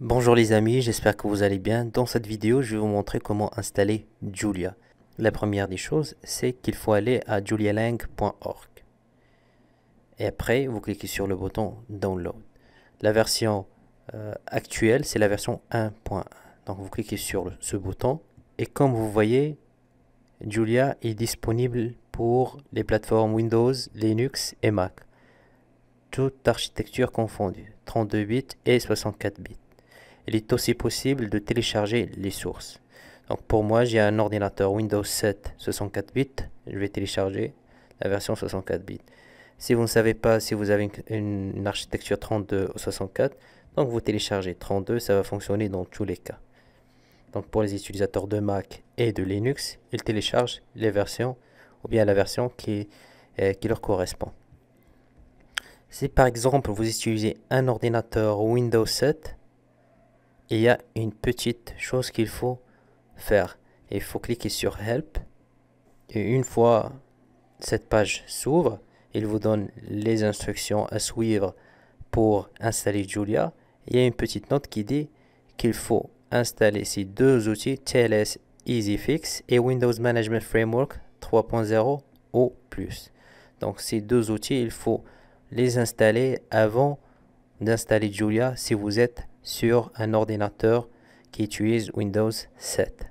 Bonjour les amis, j'espère que vous allez bien. Dans cette vidéo, je vais vous montrer comment installer Julia. La première des choses, c'est qu'il faut aller à julialang.org. Et après, vous cliquez sur le bouton Download. La version euh, actuelle, c'est la version 1.1. Donc vous cliquez sur ce bouton. Et comme vous voyez, Julia est disponible pour les plateformes Windows, Linux et Mac. Toute architecture confondue, 32 bits et 64 bits il est aussi possible de télécharger les sources. Donc pour moi, j'ai un ordinateur Windows 7 64 bits, je vais télécharger la version 64 bits. Si vous ne savez pas si vous avez une, architecture 32 ou 64, donc vous téléchargez 32, ça va fonctionner dans tous les cas. Donc pour les utilisateurs de Mac et de Linux, ils téléchargent les versions ou bien la version qui, euh, qui leur correspond. Si par exemple vous utilisez un ordinateur Windows 7, il y a une petite chose qu'il faut faire. Il faut cliquer sur Help. Et une fois cette page s'ouvre, il vous donne les instructions à suivre pour installer Julia. Il y a une petite note qui dit qu'il faut installer ces deux outils TLS EasyFix et Windows Management Framework 3.0 ou plus. Donc ces deux outils, il faut les installer avant d'installer Julia si vous êtes sur un ordinateur qui utilise Windows 7.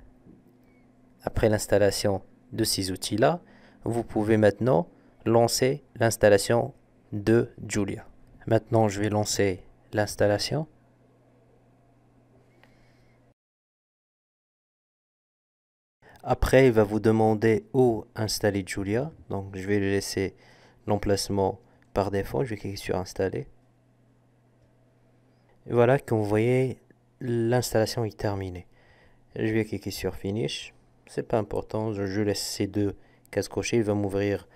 Après l'installation de ces outils-là, vous pouvez maintenant lancer l'installation de Julia. Maintenant, je vais lancer l'installation. Après, il va vous demander où installer Julia. Donc, je vais lui laisser l'emplacement par défaut. Je vais cliquer sur installer. Voilà, comme vous voyez, l'installation est terminée. Je vais cliquer sur Finish. C'est pas important, je laisse ces deux cases cochées. Il va m'ouvrir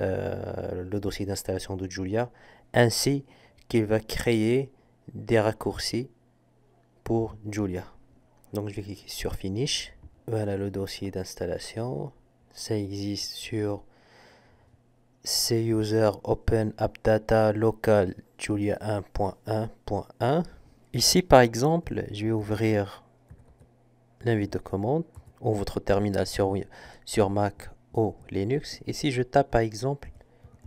euh, le dossier d'installation de Julia. Ainsi qu'il va créer des raccourcis pour Julia. Donc je vais cliquer sur Finish. Voilà le dossier d'installation. Ça existe sur user Open App Data Local Julia 1.1.1. Ici, par exemple, je vais ouvrir l'invite de commande ou votre terminal sur, Mac ou Linux. Ici, je tape, par exemple,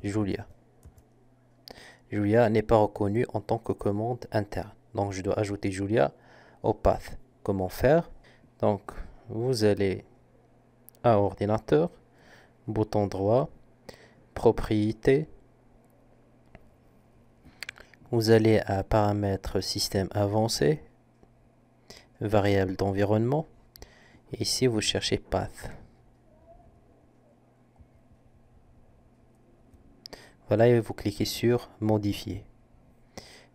Julia. Julia n'est pas reconnue en tant que commande interne. Donc, je dois ajouter Julia au path. Comment faire Donc, vous allez à ordinateur, bouton droit, propriétés. Vous allez à paramètres système avancé, variable d'environnement. Ici, vous cherchez path. Voilà, et vous cliquez sur modifier.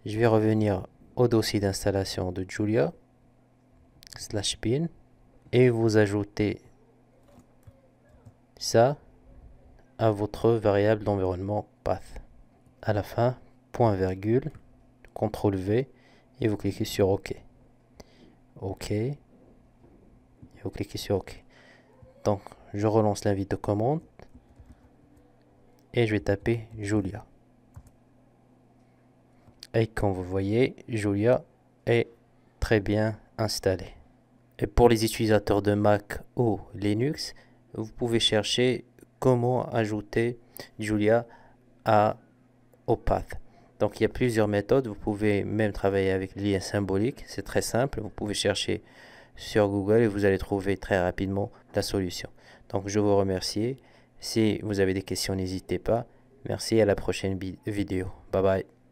Je vais revenir au dossier d'installation de Julia, slash bin, et vous ajoutez ça à votre variable d'environnement path. À la fin, point virgule, CTRL V et vous cliquez sur OK. OK. vous cliquez sur OK. Donc, je relance la commande et je vais taper Julia. Et comme vous voyez, Julia est très bien installée. Et pour les utilisateurs de Mac ou Linux, vous pouvez chercher comment ajouter Julia à path. Donc il y a plusieurs méthodes, vous pouvez même travailler avec lien symbolique, c'est très simple, vous pouvez chercher sur Google et vous allez trouver très rapidement la solution. Donc je vous remercie, si vous avez des questions n'hésitez pas, merci à la prochaine vidéo, bye bye.